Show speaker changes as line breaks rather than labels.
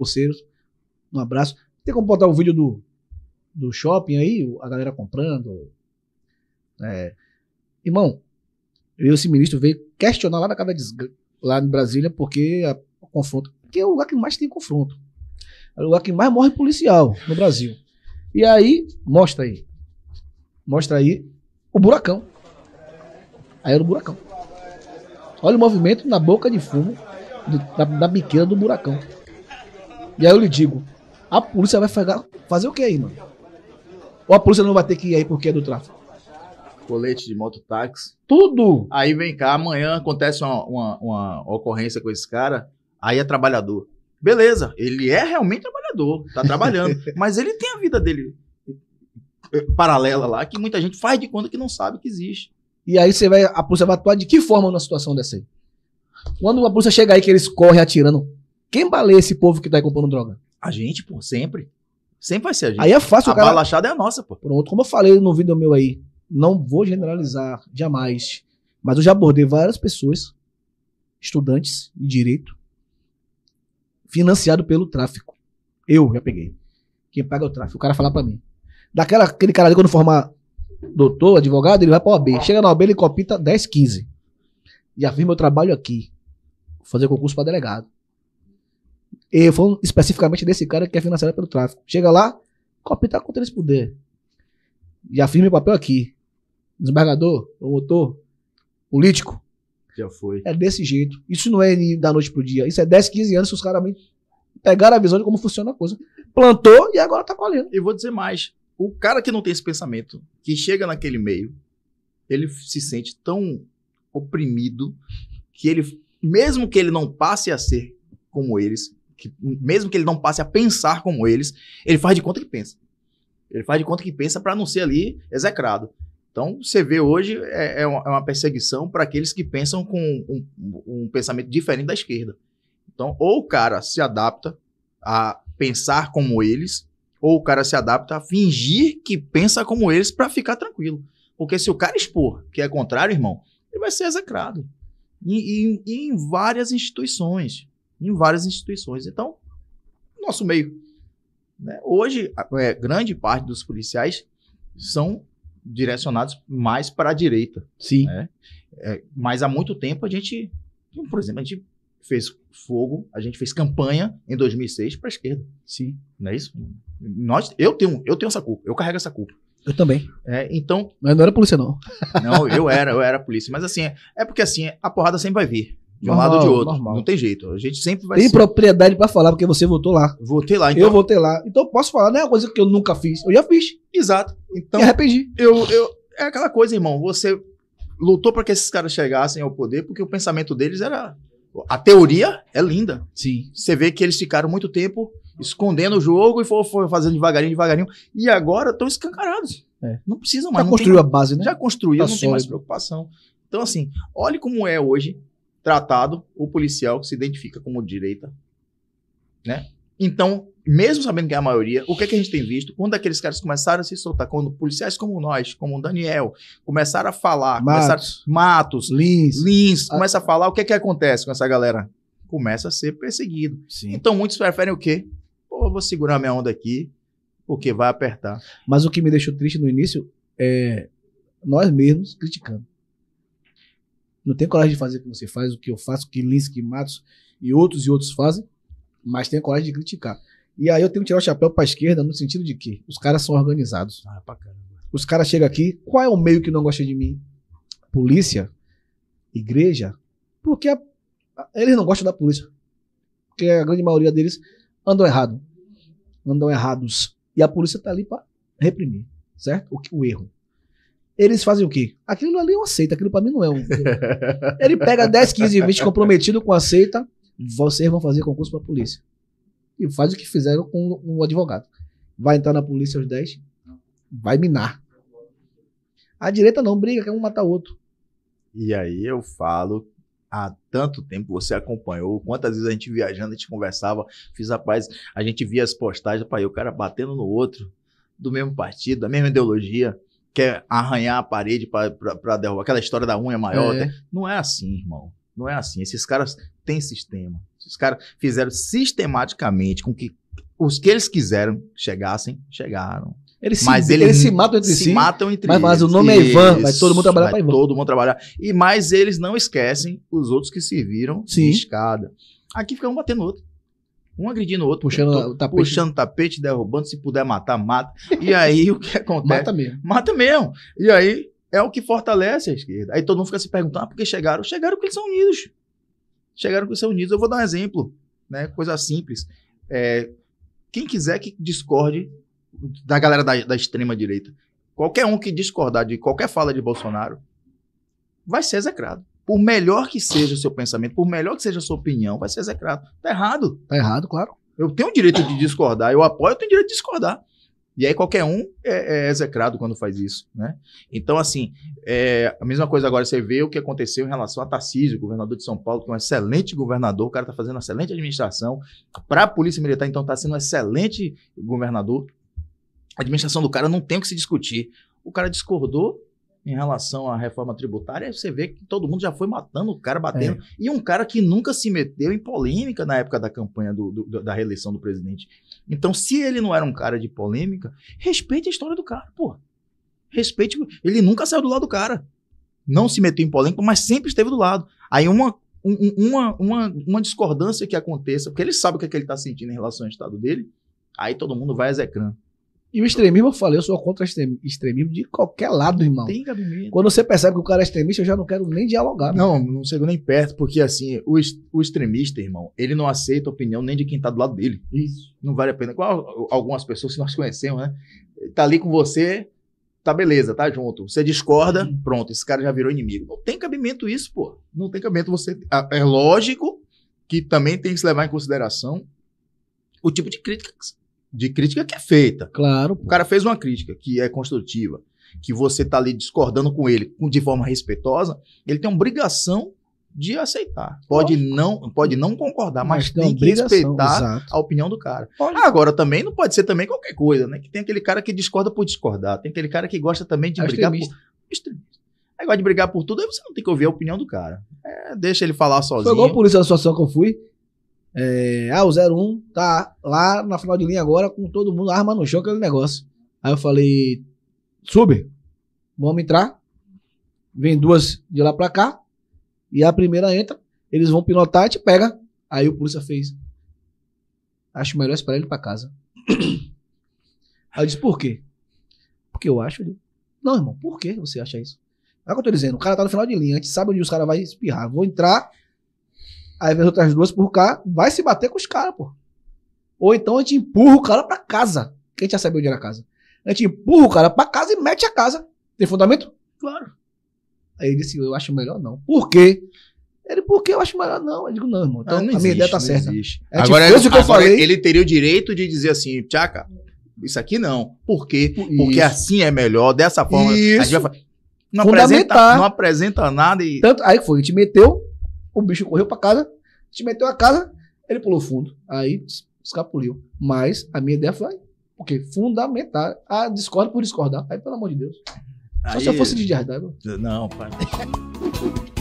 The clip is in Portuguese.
parceiros. Um abraço. Tem como botar o um vídeo do, do shopping aí, a galera comprando. É. Irmão, eu esse ministro veio questionar lá na casa de, lá em Brasília, porque a, o confronto. Que é o lugar que mais tem confronto. É o lugar que mais morre policial no Brasil. E aí, mostra aí. Mostra aí o buracão. Aí era o buracão. Olha o movimento na boca de fumo, de, da na biqueira do buracão. E aí eu lhe digo, a polícia vai fazer o que aí, mano? Ou a polícia não vai ter que ir aí porque é do tráfico?
Colete de mototáxi. Tudo! Aí vem cá, amanhã acontece uma, uma, uma ocorrência com esse cara, aí é trabalhador. Beleza, ele é realmente trabalhador, tá trabalhando, mas ele tem a vida dele eh,
paralela lá, que muita gente faz de conta que não sabe que existe. E aí você vai, a polícia vai atuar de que forma numa situação dessa aí? Quando a polícia chega aí que eles correm atirando, quem baleia esse povo que tá aí comprando droga? A gente,
pô, sempre. Sempre vai ser a gente. Aí é fácil, a cara. A balachada é a nossa,
pô. Pronto, como eu falei no vídeo meu aí, não vou generalizar jamais, mas eu já abordei várias pessoas, estudantes de direito, financiado pelo tráfico. Eu já peguei. Quem paga é o tráfico. O cara falar para mim. Daquela, aquele cara ali, quando formar doutor, advogado, ele vai pra OAB. Chega na OAB, ele copita 10, 15. E afirma meu trabalho aqui. Vou fazer concurso para delegado. E falando especificamente desse cara que é financiado pelo tráfico. Chega lá, copiar tá quanto eles puder. Já fiz o papel aqui. Desembargador, promotor, político. Já foi. É desse jeito. Isso não é da noite pro dia. Isso é 10, 15 anos que os caras pegaram a visão de como funciona a coisa. Plantou e agora tá colhendo. E vou dizer mais. O cara que não tem esse
pensamento, que chega naquele meio, ele se sente tão oprimido que ele, mesmo que ele não passe a ser como eles, que, mesmo que ele não passe a pensar como eles, ele faz de conta que pensa. Ele faz de conta que pensa para não ser ali execrado. Então, você vê hoje é, é uma é perseguição para aqueles que pensam com um, um, pensamento diferente da esquerda. Então, ou o cara se adapta a pensar como eles, ou o cara se adapta a fingir que pensa como eles para ficar tranquilo. Porque se o cara expor que é contrário, irmão, ele vai ser execrado. E, e, e em várias instituições em várias instituições. Então, nosso meio. Né? Hoje, é, grande parte dos policiais são direcionados mais para a direita. Sim. Né? É, mas há muito tempo a gente, por exemplo, a gente fez fogo, a gente fez campanha em 2006 para a esquerda. Sim. Não é isso? Nós, eu, tenho, eu tenho essa culpa, eu carrego essa culpa. Eu também. É, então.
Mas não era polícia, não.
Não, eu era, eu era polícia. Mas assim, é, é porque assim,
a porrada sempre vai vir
de um normal, lado ou de outro. Normal.
Não tem jeito. A gente sempre vai Tem ser. propriedade para falar, porque você votou lá. Votei lá, então. Eu votei lá. Então posso falar, não é uma coisa que eu nunca fiz. Eu já fiz. Exato.
Então. Me arrependi. Eu, eu, é aquela coisa, irmão. Você lutou para que esses caras chegassem ao poder, porque o pensamento deles era. A teoria é linda. Sim. Você vê que eles ficaram muito tempo escondendo o jogo e foram fazendo devagarinho, devagarinho. E agora estão escancarados.
É. Não precisam mais. Já construiu tem, a base, né? Já construiu, tá não sólido. tem mais
preocupação. Então, assim, olhe como é hoje tratado o policial que se identifica como direita, né? Então, mesmo sabendo que é a maioria, o que, é que a gente tem visto? Quando aqueles caras começaram a se soltar, quando policiais como nós, como o Daniel, começaram a falar, Matos, começaram, Matos Lins, Lins a... começa a falar, o que, é que acontece com essa galera? Começa a ser perseguido. Sim. Então, muitos preferem o quê? Pô, vou segurar minha onda aqui, porque vai apertar.
Mas o que me deixou triste no início é nós mesmos criticando não tem coragem de fazer o que você faz, o que eu faço, o que Linsky, Matos e outros e outros fazem, mas tem coragem de criticar. E aí eu tenho que tirar o chapéu para a esquerda no sentido de que os caras são organizados. Ah, os caras chegam aqui, qual é o meio que não gosta de mim? Polícia? Igreja? Porque a, a, eles não gostam da polícia. Porque a grande maioria deles andam errado. Andam errados. E a polícia está ali para reprimir, certo? O, o erro eles fazem o quê? Aquilo ali é uma seita, aquilo para mim não é um. Ele pega 10, 15, 20 comprometido com aceita. vocês vão fazer concurso para polícia. E faz o que fizeram com um advogado. Vai entrar na polícia aos 10, vai minar. A direita não briga, quer um matar outro.
E aí eu falo há tanto tempo você acompanhou, quantas vezes a gente viajando, a gente conversava, fiz rapaz, a gente via as postagens, pai, o cara batendo no outro, do mesmo partido, da mesma ideologia quer arranhar a parede para derrubar. Aquela história da unha maior. É. Até, não é assim, irmão. Não é assim. Esses caras têm sistema. Esses caras fizeram sistematicamente com que os que eles quiseram chegassem, chegaram. Eles mas se, eles, eles se matam entre se si. matam entre mas, Mas o nome eles, é Ivan, vai todo mundo trabalhar para Ivan. Todo mundo trabalhar. E mais eles não esquecem os outros que serviram Sim. de escada. Aqui fica um batendo outro. Um agredindo o outro, puxando o tapete. puxando tapete, derrubando, se puder matar, mata. E aí o que acontece? Mata mesmo. Mata mesmo. E aí é o que fortalece a esquerda. Aí todo mundo fica se perguntando, ah, por que chegaram? Chegaram porque eles são unidos. Chegaram porque são unidos. Eu vou dar um exemplo, né? Coisa simples. É, quem quiser que discorde da galera da, da extrema direita, qualquer um que discordar de qualquer fala de Bolsonaro, vai ser execrado. Por melhor que seja o seu pensamento, por melhor que seja a sua opinião, vai ser execrado. Tá errado. Tá errado, claro. Eu tenho o direito de discordar, eu apoio, eu tenho o direito de discordar. E aí qualquer um é, é execrado quando faz isso, né? Então, assim, é, a mesma coisa agora, você vê o que aconteceu em relação a Tarcísio, governador de São Paulo, que é um excelente governador, o cara está fazendo uma excelente administração. Para a Polícia Militar, então, está sendo um excelente governador. A administração do cara não tem o que se discutir. O cara discordou, em relação à reforma tributária, você vê que todo mundo já foi matando o cara, é. batendo. É. E um cara que nunca se meteu em polêmica na época da campanha do, do, da reeleição do presidente. Então, se ele não era um cara de polêmica, respeite a história do cara, pô. Respeite. Ele nunca saiu do lado do cara. Não se meteu em polêmica, mas sempre esteve do lado. Aí uma uma, uma, uma discordância que aconteça, porque ele sabe o que, é que ele está sentindo em relação ao estado dele, aí todo mundo vai execrando.
E o extremismo, eu falei, eu sou contra extremismo de qualquer lado, irmão. Tem cabimento. Quando você percebe que o cara é extremista, eu já não quero nem dialogar. Não, não
chego nem perto, porque assim, o, o extremista, irmão, ele não aceita a opinião nem de quem tá do lado dele. Isso. Não vale a pena. Igual algumas pessoas que nós conhecemos, né? Tá ali com você, tá beleza, tá junto. Você discorda, uhum. pronto, esse cara já virou inimigo. Não tem cabimento isso, pô. Não tem cabimento você. É lógico que também tem que se levar em consideração o tipo de crítica de crítica que é feita. Claro. Pô. O cara fez uma crítica que é construtiva, que você tá ali discordando com ele de forma respeitosa, ele tem obrigação de aceitar. Pode Lógico. não, pode não concordar, mas, mas tem, tem que respeitar exato. a opinião do cara. Ah, agora também não pode ser também qualquer coisa, né? Que tem aquele cara que discorda por discordar, tem aquele cara
que gosta também de brigar por
Aí gosta de brigar por tudo, aí você não tem que ouvir a opinião do cara. É, deixa ele falar sozinho. Foi igual a
situação que eu fui. É, ah, o 01 tá lá na final de linha agora com todo mundo, arma no chão, aquele negócio. Aí eu falei: sube, vamos entrar. Vem duas de lá pra cá. E a primeira entra, eles vão pilotar e te pega. Aí o polícia fez: acho melhor esperar ele pra casa. Aí eu disse: por quê? Porque eu acho. Ele... Não, irmão, por que você acha isso? É o que eu tô dizendo, o cara tá no final de linha, a gente sabe onde os caras vão espirrar. Vou entrar Aí as outras duas por cá, vai se bater com os caras, pô. Ou então a gente empurra o cara pra casa. Quem já sabe onde era a casa? A gente empurra o cara pra casa e mete a casa. Tem fundamento? Claro. Aí ele disse, eu acho melhor não. Por quê? Ele, por quê? eu acho melhor não? Eu digo, não, irmão. Então, ah, não a minha ideia tá certa. Agora É, isso que eu agora ele
teria o direito de dizer assim, tchaca, isso aqui não. Por quê? Isso. Porque assim é melhor, dessa forma. Isso. A gente vai... não, apresenta, não apresenta
nada e. Tanto, aí foi, a gente meteu o bicho correu para casa, te meteu a casa, ele pulou fundo. Aí escapuliu. Mas a minha ideia foi, porque fundamental a ah, discorda por discordar. Aí, pelo amor de Deus. Só se eu fosse de Jardai,
Não, pai.